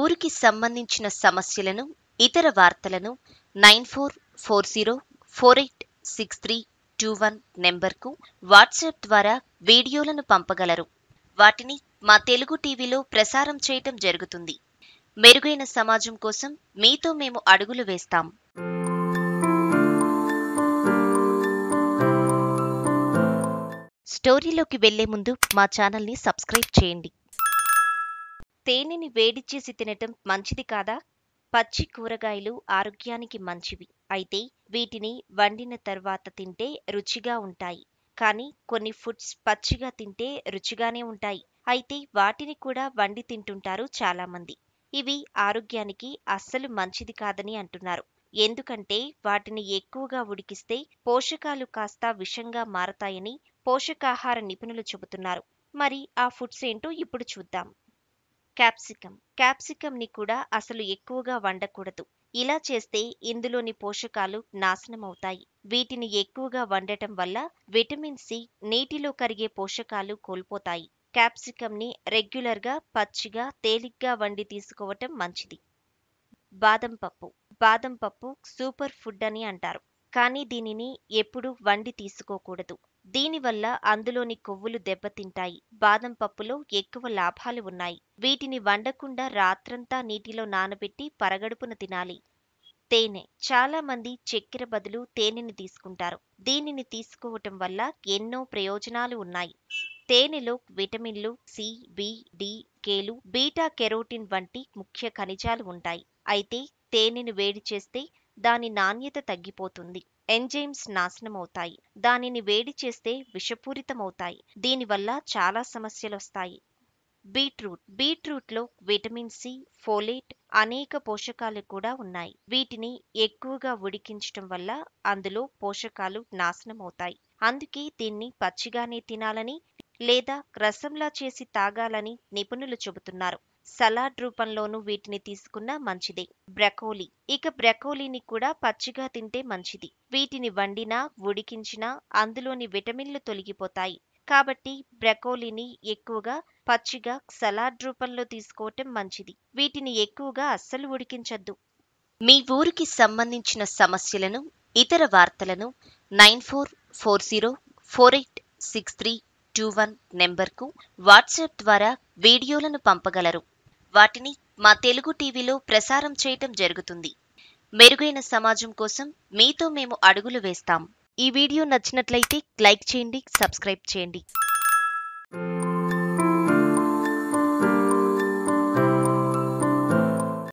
ఊరికి సంబంధించిన సమస్యలను ఇతర వార్తలను nine four four zero four eight six three two one నెంబర్కు వాట్సాప్ ద్వారా వీడియోలను పంపగలరు వాటిని మా తెలుగు టీవీలో ప్రసారం చేయటం జరుగుతుంది మెరుగైన సమాజం కోసం మీతో మేము అడుగులు వేస్తాం స్టోరీలోకి వెళ్లే ముందు మా ఛానల్ని సబ్స్క్రైబ్ చేయండి తేనెని వేడి చేసి తినటం మంచిది కాదా పచ్చి కూరగాయలు ఆరోగ్యానికి మంచివి అయితే వీటిని వండిన తర్వాత తింటే రుచిగా ఉంటాయి కానీ కొన్ని ఫుడ్స్ పచ్చిగా తింటే రుచిగానే ఉంటాయి అయితే వాటిని కూడా వండి తింటుంటారు చాలామంది ఇవి ఆరోగ్యానికి అస్సలు మంచిది కాదని అంటున్నారు ఎందుకంటే వాటిని ఎక్కువగా ఉడికిస్తే పోషకాలు కాస్త విషంగా మారతాయని పోషకాహార నిపుణులు చెబుతున్నారు మరి ఆ ఫుడ్స్ ఏంటో ఇప్పుడు చూద్దాం క్యాప్సికం ని కూడా అసలు ఎక్కువగా వండకూడదు ఇలా చేస్తే ఇందులోని పోషకాలు నాశనమవుతాయి వీటిని ఎక్కువగా వండటం వల్ల విటమిన్ సి నీటిలో కరిగే పోషకాలు కోల్పోతాయి క్యాప్సికంని రెగ్యులర్గా పచ్చిగా తేలిగ్గా వండి తీసుకోవటం మంచిది బాదం పప్పు బాదం పప్పు సూపర్ ఫుడ్ అని అంటారు కానీ దీనిని ఎప్పుడూ వండి తీసుకోకూడదు దీనివల్ల అందులోని కొవ్వులు దెబ్బతింటాయి బాదం పప్పులో ఎక్కువ లాభాలు ఉన్నాయి వీటిని వండకుండా రాత్రంతా నీటిలో నానబెట్టి పరగడుపున తినాలి తేనె చాలా మంది చక్కెర బదులు తేనెని తీసుకుంటారు దీనిని తీసుకోవటం వల్ల ఎన్నో ప్రయోజనాలు ఉన్నాయి తేనెలో విటమిన్లు సి బి డి కేలు బీటా కెరోటిన్ వంటి ముఖ్య ఖనిజాలు ఉంటాయి అయితే తేనెను వేడి చేస్తే దాని నాణ్యత తగ్గిపోతుంది ఎంజైమ్స్ నాశనమవుతాయి దానిని వేడి చేస్తే విషపూరితమవుతాయి దీనివల్ల చాలా సమస్యలొస్తాయి బీట్రూట్ బీట్రూట్లో విటమిన్ సి ఫోలేట్ అనేక పోషకాలు కూడా ఉన్నాయి వీటిని ఎక్కువగా ఉడికించటం వల్ల అందులో పోషకాలు నాశనమవుతాయి అందుకే దీన్ని పచ్చిగానే తినాలని లేదా రసంలా చేసి తాగాలని నిపుణులు చెబుతున్నారు సలాడ్ రూపంలోనూ వీటిని తీసుకున్నా మంచిదే బ్రకోలి ఇక బ్రకోలీని కూడా పచ్చిగా తింటే మంచిది వీటిని వండినా ఉడికించినా అందులోని విటమిన్లు తొలగిపోతాయి కాబట్టి బ్రకోలీని ఎక్కువగా పచ్చిగా సలాడ్ రూపంలో తీసుకోవటం మంచిది వీటిని ఎక్కువగా అస్సలు ఉడికించద్దు మీ ఊరికి సంబంధించిన సమస్యలను ఇతర వార్తలను nine four four zero four eight six three two one నెంబర్కు వాట్సాప్ ద్వారా వీడియోలను పంపగలరు వాటిని మా తెలుగు టీవీలో ప్రసారం చేయటం జరుగుతుంది మెరుగైన సమాజం కోసం మీతో మేము అడుగులు వేస్తాం ఈ వీడియో నచ్చినట్లయితే లైక్ చేయండి సబ్స్క్రైబ్ చేయండి